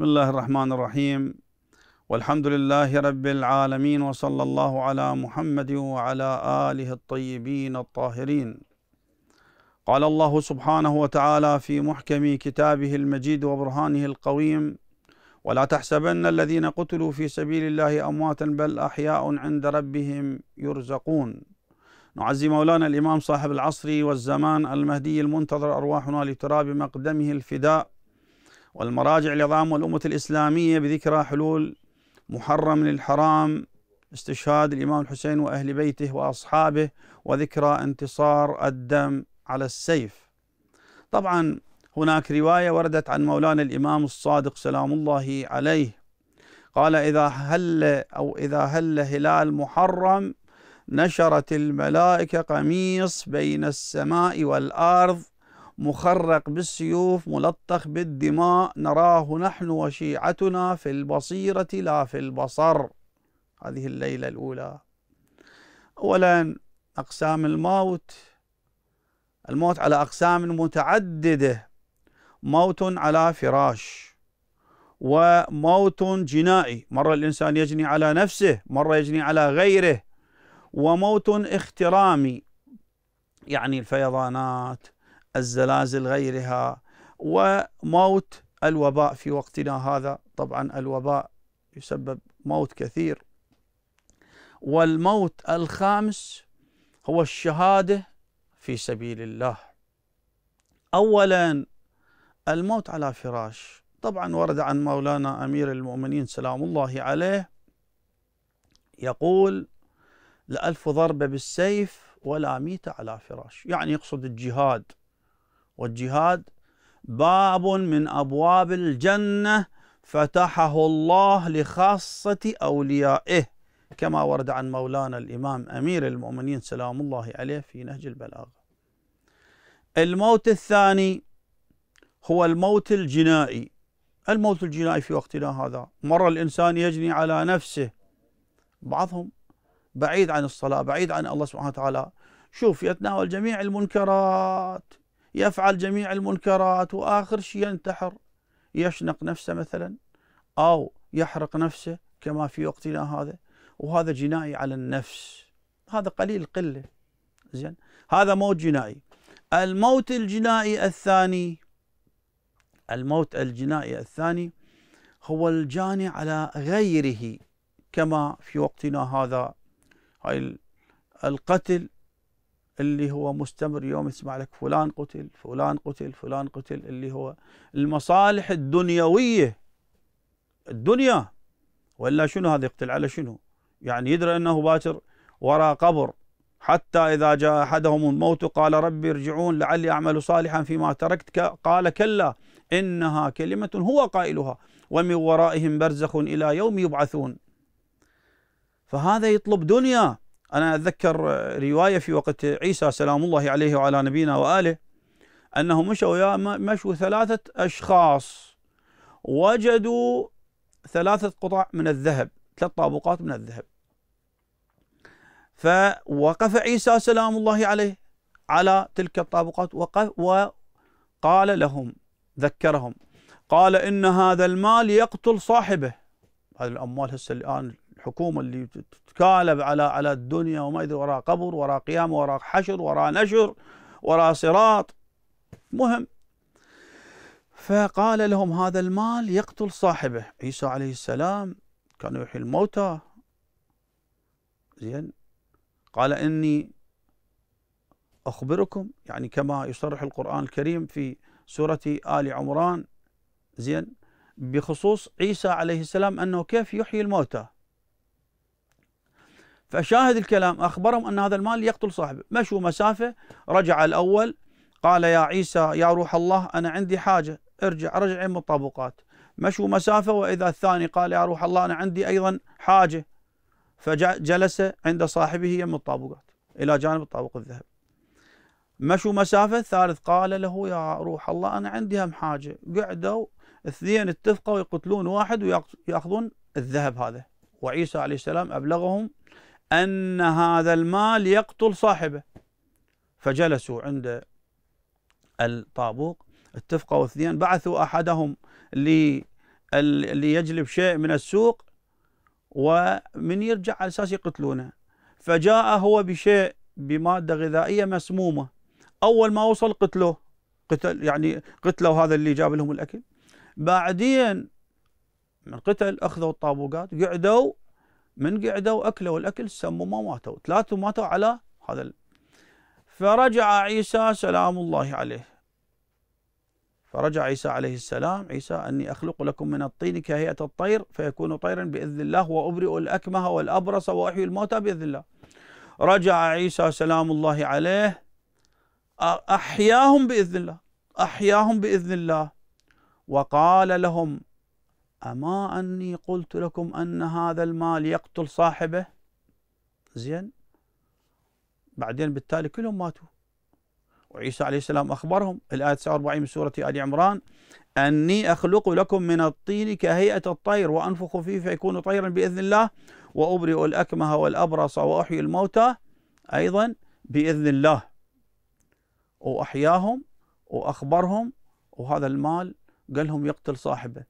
بسم الله الرحمن الرحيم والحمد لله رب العالمين وصلى الله على محمد وعلى آله الطيبين الطاهرين قال الله سبحانه وتعالى في محكم كتابه المجيد وبرهانه القويم ولا تحسبن الذين قتلوا في سبيل الله أمواتا بل أحياء عند ربهم يرزقون نعزي مولانا الإمام صاحب العصر والزمان المهدي المنتظر أرواحنا لتراب مقدمه الفداء والمراجع العظام والأمة الإسلامية بذكرى حلول محرم للحرام استشهاد الإمام الحسين وأهل بيته وأصحابه وذكرى انتصار الدم على السيف طبعا هناك رواية وردت عن مولانا الإمام الصادق سلام الله عليه قال إذا هل أو إذا هل هلال محرم نشرت الملائكة قميص بين السماء والأرض مخرق بالسيوف ملطخ بالدماء نراه نحن وشيعتنا في البصيرة لا في البصر هذه الليلة الأولى أولا أقسام الموت الموت على أقسام متعددة موت على فراش وموت جنائي مرة الإنسان يجني على نفسه مرة يجني على غيره وموت اخترامي يعني الفيضانات الزلازل غيرها وموت الوباء في وقتنا هذا طبعا الوباء يسبب موت كثير والموت الخامس هو الشهاده في سبيل الله اولا الموت على فراش طبعا ورد عن مولانا امير المؤمنين سلام الله عليه يقول لألف ضربة بالسيف ولا ميت على فراش يعني يقصد الجهاد والجهاد باب من أبواب الجنة فتحه الله لخاصة أوليائه كما ورد عن مولانا الإمام أمير المؤمنين سلام الله عليه في نهج البلاغة الموت الثاني هو الموت الجنائي الموت الجنائي في وقتنا هذا مر الإنسان يجني على نفسه بعضهم بعيد عن الصلاة بعيد عن الله سبحانه وتعالى شوف يتناول جميع المنكرات يفعل جميع المنكرات وآخر شيء ينتحر يشنق نفسه مثلا أو يحرق نفسه كما في وقتنا هذا وهذا جنائي على النفس هذا قليل قلة زين هذا موت جنائي الموت الجنائي الثاني الموت الجنائي الثاني هو الجاني على غيره كما في وقتنا هذا هاي القتل اللي هو مستمر يوم يسمع لك فلان قتل فلان قتل فلان قتل اللي هو المصالح الدنيوية الدنيا ولا شنو هذا يقتل على شنو يعني يدري أنه باكر وراء قبر حتى إذا جاء أحدهم الموت قال ربي ارجعون لعلي أعمل صالحا فيما تركت قال كلا إنها كلمة هو قائلها ومن ورائهم برزخ إلى يوم يبعثون فهذا يطلب دنيا أنا أتذكر رواية في وقت عيسى سلام الله عليه وعلى نبينا وآله أنهم مشوا يا مشوا ثلاثة أشخاص وجدوا ثلاثة قطع من الذهب ثلاث طابقات من الذهب فوقف عيسى سلام الله عليه على تلك الطابقات وقف وقال لهم ذكرهم قال إن هذا المال يقتل صاحبه هذه الأموال هسه الآن الحكومه اللي تتكالب على على الدنيا وما ادري وراء قبر وراء قيامه وراء حشر وراء نشر وراء صراط مهم فقال لهم هذا المال يقتل صاحبه عيسى عليه السلام كان يحيي الموتى زين قال اني اخبركم يعني كما يصرح القران الكريم في سوره ال عمران زين بخصوص عيسى عليه السلام انه كيف يحيي الموتى فشاهد الكلام أخبرهم أن هذا المال يقتل صاحبه مشوا مسافة رجع الأول قال يا عيسى يا روح الله أنا عندي حاجة ارجع رجع من الطابقات مشوا مسافة وإذا الثاني قال يا روح الله أنا عندي أيضا حاجة فجلس عند صاحبه يم الطابقات إلى جانب الطابق الذهب مشوا مسافة الثالث قال له يا روح الله أنا عندي هم حاجة قعدوا اثنين اتفقوا يقتلون واحد ويأخذون الذهب هذا وعيسى عليه السلام أبلغهم أن هذا المال يقتل صاحبه فجلسوا عند الطابوق اتفقوا اثنين بعثوا أحدهم لي ليجلب شيء من السوق ومن يرجع على اساس يقتلونه فجاء هو بشيء بماده غذائيه مسمومه اول ما وصل قتلوه قتل يعني قتلوا هذا اللي جاب لهم الاكل بعدين من قتل اخذوا الطابوقات قعدوا من قعدوا أكلوا الأكل سموا ما ماتوا ثلاثة ماتوا على هذا ال... فرجع عيسى سلام الله عليه فرجع عيسى عليه السلام عيسى أني أخلق لكم من الطين كهيئة الطير فيكون طيرا بإذن الله وأبرئ الأكمه والأبرص وأحيي الموتى بإذن الله رجع عيسى سلام الله عليه أحياهم بإذن الله أحياهم بإذن الله وقال لهم أما أني قلت لكم أن هذا المال يقتل صاحبه زين بعدين بالتالي كلهم ماتوا وعيسى عليه السلام أخبرهم الآية 49 من سورة آل عمران أني أخلق لكم من الطين كهيئة الطير وأنفخ فيه فيكون طيرا بإذن الله وأبرئ الأكمه والأبرص وأحيي الموتى أيضا بإذن الله وأحياهم وأخبرهم وهذا المال قال لهم يقتل صاحبه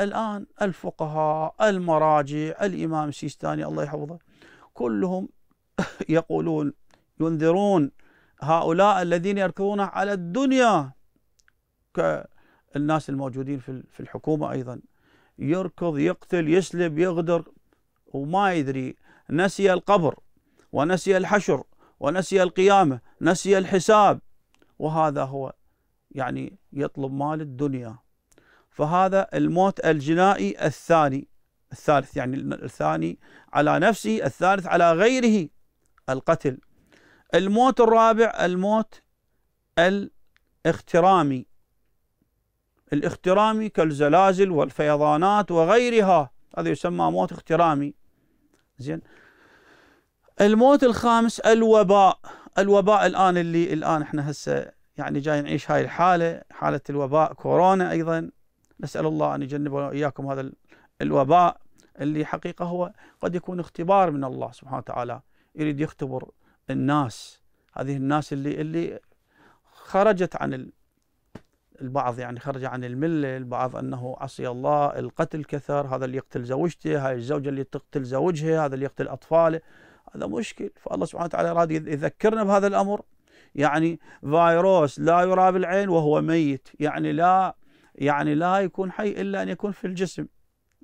الآن الفقهاء المراجع الإمام السيستاني الله يحفظه كلهم يقولون ينذرون هؤلاء الذين يركضون على الدنيا كالناس الموجودين في الحكومة أيضا يركض يقتل يسلب يغدر وما يدري نسي القبر ونسي الحشر ونسي القيامة نسي الحساب وهذا هو يعني يطلب مال الدنيا فهذا الموت الجنائي الثاني الثالث يعني الثاني على نفسه الثالث على غيره القتل الموت الرابع الموت الاخترامي الاخترامي كالزلازل والفيضانات وغيرها هذا يسمى موت اخترامي زين الموت الخامس الوباء الوباء الان اللي الان احنا هسه يعني جاي نعيش هاي الحاله حاله الوباء كورونا ايضا نسأل الله أن يجنبنا وإياكم هذا الوباء اللي حقيقة هو قد يكون اختبار من الله سبحانه وتعالى يريد يختبر الناس هذه الناس اللي اللي خرجت عن البعض يعني خرج عن المله، البعض انه عصي الله، القتل كثر، هذا اللي يقتل زوجته، هاي الزوجه اللي تقتل زوجها، هذا اللي يقتل اطفاله، هذا مشكل، فالله سبحانه وتعالى راد يذكرنا بهذا الامر، يعني فيروس لا يرى بالعين وهو ميت، يعني لا يعني لا يكون حي إلا أن يكون في الجسم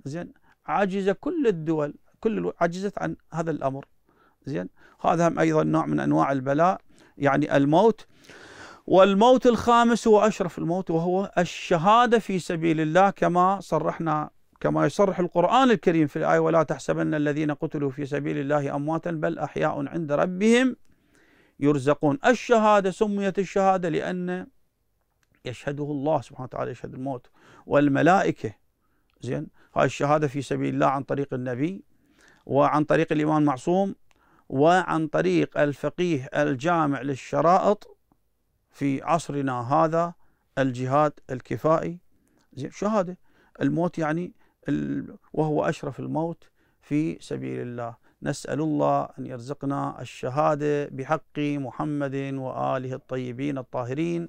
زين عجز كل الدول كل عجزت عن هذا الأمر زين هذا هم أيضا نوع من أنواع البلاء يعني الموت والموت الخامس هو أشرف الموت وهو الشهادة في سبيل الله كما صرحنا كما يصرح القرآن الكريم في الآية ولا تحسبن الذين قتلوا في سبيل الله أمواتا بل أحياء عند ربهم يرزقون الشهادة سميت الشهادة لأن يشهده الله سبحانه وتعالى يشهد الموت والملائكه زين هاي الشهاده في سبيل الله عن طريق النبي وعن طريق الامام المعصوم وعن طريق الفقيه الجامع للشرائط في عصرنا هذا الجهاد الكفائي زين شهاده الموت يعني ال... وهو اشرف الموت في سبيل الله نسال الله ان يرزقنا الشهاده بحق محمد واله الطيبين الطاهرين